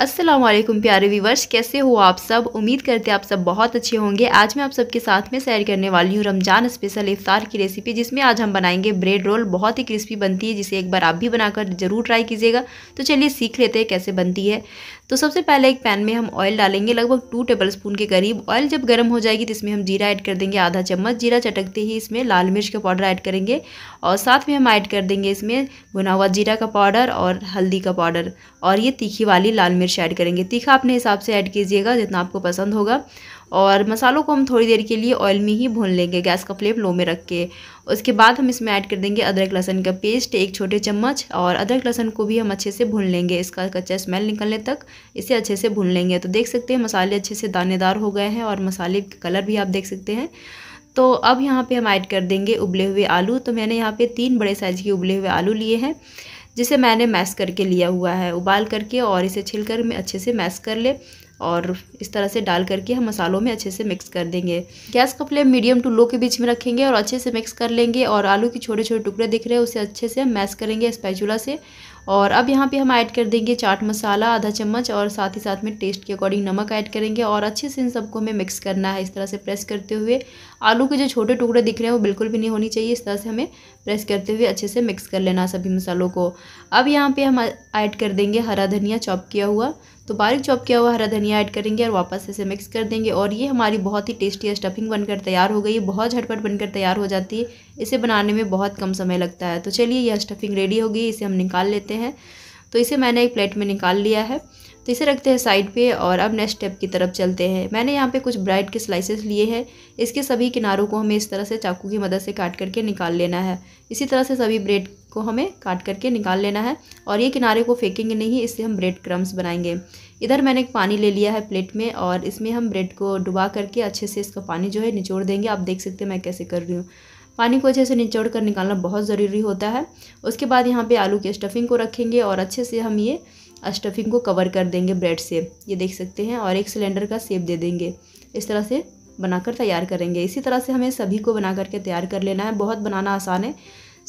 असलम प्यारे व्यूवर्स कैसे हो आप सब उम्मीद करते हैं आप सब बहुत अच्छे होंगे आज मैं आप सबके साथ में सैर करने वाली हूँ रमज़ान स्पेशल इफ्तार की रेसिपी जिसमें आज हम बनाएंगे ब्रेड रोल बहुत ही क्रिस्पी बनती है जिसे एक बार आप भी बनाकर ज़रूर ट्राई कीजिएगा तो चलिए सीख लेते हैं कैसे बनती है तो सबसे पहले एक पैन में हम ऑयल डालेंगे लगभग टू टेबल स्पून के करीब ऑयल जब गर्म हो जाएगी तो इसमें हम जीरा ऐड कर देंगे आधा चम्मच जीरा चटकते ही इसमें लाल मिर्च का पाउडर ऐड करेंगे और साथ में हम ऐड कर देंगे इसमें भुना हुआ जीरा का पाउडर और हल्दी का पाउडर और ये तीखी वाली लाल मिर्च ऐड करेंगे तीखा अपने हिसाब से ऐड कीजिएगा जितना आपको पसंद होगा और मसालों को हम थोड़ी देर के लिए ऑयल में ही भून लेंगे गैस का फ्लेम लो में रख के उसके बाद हम इसमें ऐड कर देंगे अदरक लहसन का पेस्ट एक छोटे चम्मच और अदरक लहसन को भी हम अच्छे से भून लेंगे इसका कच्चा स्मेल निकलने तक इसे अच्छे से भून लेंगे तो देख सकते हैं मसाले अच्छे से दानेदार हो गए हैं और मसाले के कलर भी आप देख सकते हैं तो अब यहाँ पर हम ऐड कर देंगे उबले हुए आलू तो मैंने यहाँ पे तीन बड़े साइज़ के उबले हुए आलू लिए हैं जिसे मैंने मैस करके लिया हुआ है उबाल करके और इसे छिल कर में अच्छे से मैस कर ले और इस तरह से डाल करके हम मसालों में अच्छे से मिक्स कर देंगे गैस का फ्लेम मीडियम टू लो के बीच में रखेंगे और अच्छे से मिक्स कर लेंगे और आलू के छोटे छोटे टुकड़े दिख रहे हैं उसे अच्छे से मैस करेंगे स्पैचुला से और अब यहाँ पे हम ऐड कर देंगे चाट मसाला आधा चम्मच और साथ ही साथ में टेस्ट के अकॉर्डिंग नमक ऐड करेंगे और अच्छे से इन सबको हमें मिक्स करना है इस तरह से प्रेस करते हुए आलू के जो छोटे टुकड़े दिख रहे हैं वो बिल्कुल भी नहीं होनी चाहिए इस तरह से हमें प्रेस करते हुए अच्छे से मिक्स कर लेना सभी मसालों को अब यहाँ पे हम ऐड कर देंगे हरा धनिया चॉप किया हुआ तो बारीक चॉप किया हुआ हरा धनिया ऐड करेंगे और वापस इसे मिक्स कर देंगे और ये हमारी बहुत ही टेस्टी स्टफिंग बनकर तैयार हो गई है बहुत झटपट बनकर तैयार हो जाती है इसे बनाने में बहुत कम समय लगता है तो चलिए यह स्टफिंग रेडी हो गई इसे हम निकाल लेते हैं तो इसे मैंने एक प्लेट में निकाल लिया है तो इसे रखते हैं साइड पे और अब नेक्स्ट स्टेप की तरफ चलते हैं मैंने यहाँ पे कुछ ब्राइड के स्लाइसेस लिए हैं इसके सभी किनारों को हमें इस तरह से चाकू की मदद से काट करके निकाल लेना है इसी तरह से सभी ब्रेड को हमें काट करके निकाल लेना है और ये किनारे को फेंकेंगे नहीं इससे हम ब्रेड क्रम्स बनाएंगे इधर मैंने एक पानी ले लिया है प्लेट में और इसमें हम ब्रेड को डुबा करके अच्छे से इसका पानी जो है निचोड़ देंगे आप देख सकते हैं मैं कैसे कर रही हूँ पानी को अच्छे से निचोड़ कर निकालना बहुत ज़रूरी होता है उसके बाद यहाँ पे आलू के स्टफिंग को रखेंगे और अच्छे से हम ये स्टफिंग को कवर कर देंगे ब्रेड से ये देख सकते हैं और एक सिलेंडर का सेप दे देंगे इस तरह से बनाकर तैयार करेंगे इसी तरह से हमें सभी को बना करके तैयार कर लेना है बहुत बनाना आसान है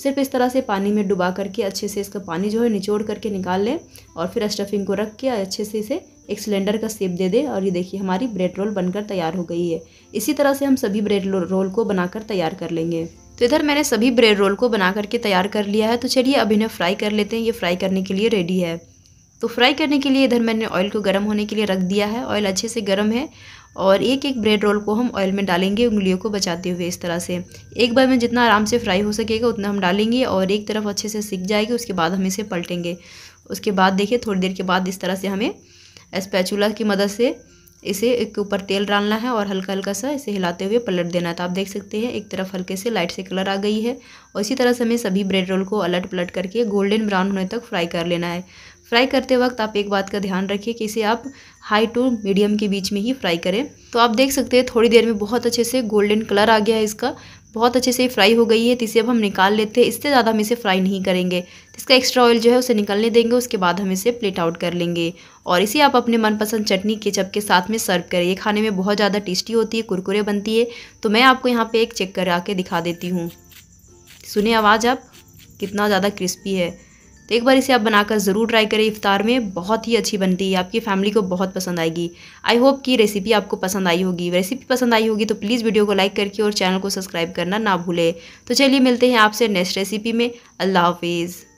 सिर्फ इस तरह से पानी में डुबा करके अच्छे से इसका पानी जो है निचोड़ करके निकाल लें और फिर स्टफिंग को रख के अच्छे से इसे एक सिलेंडर का सेप दे दे और ये देखिए हमारी ब्रेड रोल बनकर तैयार हो गई है इसी तरह से हम सभी ब्रेड रोल को बनाकर तैयार कर लेंगे तो इधर मैंने सभी ब्रेड रोल को बना करके तैयार कर लिया है तो चलिए अब इन्हें फ्राई कर लेते हैं ये फ्राई करने के लिए रेडी है तो फ्राई करने के लिए इधर मैंने ऑयल को गर्म होने के लिए रख दिया है ऑयल अच्छे से गर्म है और एक एक ब्रेड रोल को हम ऑयल में डालेंगे उंगलियों को बचाते हुए इस तरह से एक बार में जितना आराम से फ्राई हो सकेगा उतना हम डालेंगे और एक तरफ अच्छे से सीख जाएगी उसके बाद हम इसे पलटेंगे उसके बाद देखिए थोड़ी देर के बाद इस तरह से हमें स्पैचूला की मदद से इसे एक ऊपर तेल डालना है और हल्का हल्का सा इसे हिलाते हुए पलट देना है तो आप देख सकते हैं एक तरफ हल्के से लाइट से कलर आ गई है और इसी तरह से हमें सभी ब्रेड रोल को अलट पलट करके गोल्डन ब्राउन होने तक फ्राई कर लेना है फ्राई करते वक्त आप एक बात का ध्यान रखिए कि इसे आप हाई टू मीडियम के बीच में ही फ्राई करें तो आप देख सकते हैं थोड़ी देर में बहुत अच्छे से गोल्डन कलर आ गया है इसका बहुत अच्छे से फ्राई हो गई है तो इसे अब हम निकाल लेते हैं इससे ज़्यादा हम इसे फ्राई नहीं करेंगे तो इसका एक्स्ट्रा ऑयल जो है उसे निकलने देंगे उसके बाद हम इसे प्लेट आउट कर लेंगे और इसे आप अपने मनपसंद चटनी केचप के साथ में सर्व करें ये खाने में बहुत ज़्यादा टेस्टी होती है कुरकुरे बनती है तो मैं आपको यहाँ पर एक चेक करा के दिखा देती हूँ सुने आवाज़ आप कितना ज़्यादा क्रिस्पी है एक बार इसे आप बनाकर ज़रूर ट्राई करें इफ्तार में बहुत ही अच्छी बनती है आपकी फैमिली को बहुत पसंद आएगी आई होप कि रेसिपी आपको पसंद आई होगी रेसिपी पसंद आई होगी तो प्लीज़ वीडियो को लाइक करके और चैनल को सब्सक्राइब करना ना भूलें तो चलिए मिलते हैं आपसे नेक्स्ट रेसिपी में अल्लाह हाफिज़